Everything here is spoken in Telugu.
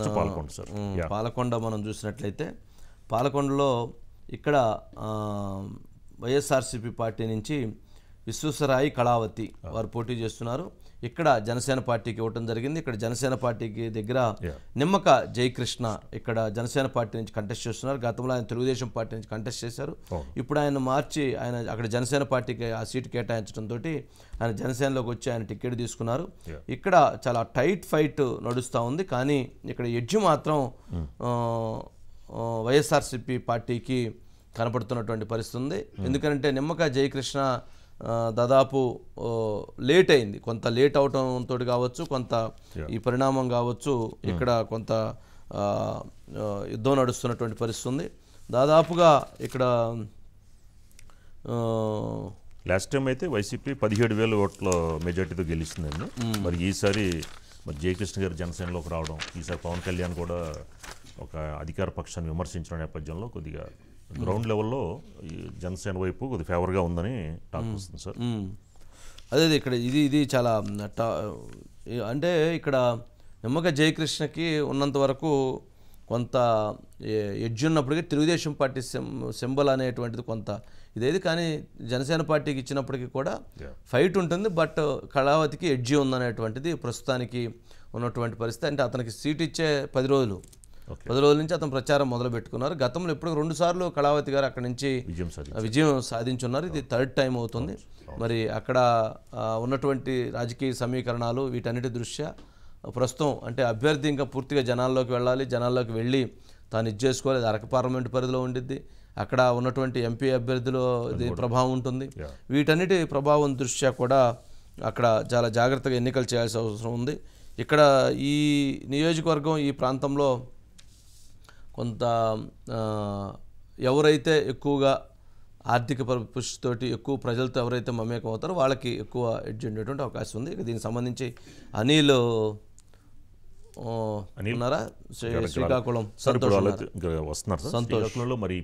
నెక్స్ట్ పాలకొండ సార్ పాలకొండ మనం చూసినట్లయితే పాలకొండలో ఇక్కడ వైఎస్ఆర్సీపీ పార్టీ నుంచి విశ్వేశ్వరాయి కళావతి వారు పోటీ చేస్తున్నారు ఇక్కడ జనసేన పార్టీకి ఇవ్వటం జరిగింది ఇక్కడ జనసేన పార్టీకి దగ్గర నిమ్మక జయకృష్ణ ఇక్కడ జనసేన పార్టీ నుంచి కంటెస్ట్ చేస్తున్నారు గతంలో ఆయన తెలుగుదేశం పార్టీ నుంచి కంటెస్ట్ చేశారు ఇప్పుడు ఆయన మార్చి ఆయన అక్కడ జనసేన పార్టీకి ఆ సీటు కేటాయించడంతో ఆయన జనసేనలోకి వచ్చి ఆయన టికెట్ తీసుకున్నారు ఇక్కడ చాలా టైట్ ఫైట్ నడుస్తూ ఉంది కానీ ఇక్కడ ఎడ్జ్ మాత్రం వైఎస్ఆర్సిపి పార్టీకి కనపడుతున్నటువంటి పరిస్థితి ఉంది ఎందుకంటే నిమ్మక జయకృష్ణ దాదాపు లేట్ అయింది కొంత లేట్ అవటంతో కావచ్చు కొంత ఈ పరిణామం కావచ్చు ఇక్కడ hmm. కొంత యుద్ధం నడుస్తున్నటువంటి పరిస్థితి ఉంది దాదాపుగా ఇక్కడ లాస్ట్ టైం అయితే వైసీపీ పదిహేడు వేల ఓట్ల మెజార్టీతో గెలిచిందండి hmm. మరి ఈసారి మరి జయకృష్ణ గారు జనసేనలోకి రావడం ఈసారి పవన్ కళ్యాణ్ కూడా ఒక అధికార పక్షాన్ని విమర్శించిన నేపథ్యంలో కొద్దిగా గ్రౌండ్ లెవెల్లో జనసేన వైపు కొద్ది ఫేవర్గా ఉందని టాక్ వస్తుంది సార్ అదే ఇక్కడ ఇది ఇది చాలా అంటే ఇక్కడ నిమ్మక జయకృష్ణకి ఉన్నంత వరకు కొంత ఎడ్జ్ ఉన్నప్పటికీ తెలుగుదేశం పార్టీ సింబల్ అనేటువంటిది కొంత ఇదేది కానీ జనసేన పార్టీకి ఇచ్చినప్పటికీ కూడా ఫైట్ ఉంటుంది బట్ కళావతికి ఎడ్జి ఉందనేటువంటిది ప్రస్తుతానికి ఉన్నటువంటి పరిస్థితి అంటే అతనికి సీట్ ఇచ్చే పది రోజులు పది రోజుల నుంచి అతను ప్రచారం మొదలు పెట్టుకున్నారు గతంలో ఇప్పటికి రెండు సార్లు కళావతి గారు అక్కడి నుంచి విజయం సాధించున్నారు ఇది థర్డ్ టైం అవుతుంది మరి అక్కడ ఉన్నటువంటి రాజకీయ సమీకరణాలు వీటన్నిటి దృష్ట్యా ప్రస్తుతం అంటే అభ్యర్థి ఇంకా పూర్తిగా జనాల్లోకి వెళ్ళాలి జనాల్లోకి వెళ్ళి తాను ఇది చేసుకోవాలి అరక పార్లమెంట్ పరిధిలో ఉండిద్ది అక్కడ ఉన్నటువంటి ఎంపీ అభ్యర్థిలో ఇది ప్రభావం ఉంటుంది వీటన్నిటి ప్రభావం దృష్ట్యా కూడా అక్కడ చాలా జాగ్రత్తగా ఎన్నికలు చేయాల్సిన అవసరం ఉంది ఇక్కడ ఈ నియోజకవర్గం ఈ ప్రాంతంలో కొంత ఎవరైతే ఎక్కువగా ఆర్థిక పరిపుష్టితోటి ఎక్కువ ప్రజలతో ఎవరైతే మమేకం అవుతారో వాళ్ళకి ఎక్కువ ఎడ్జ్ ఉండేటువంటి అవకాశం ఉంది ఇక దీనికి సంబంధించి అనిల్ ఉన్నారా శ్రీకాకుళం సంతోషంలో మరి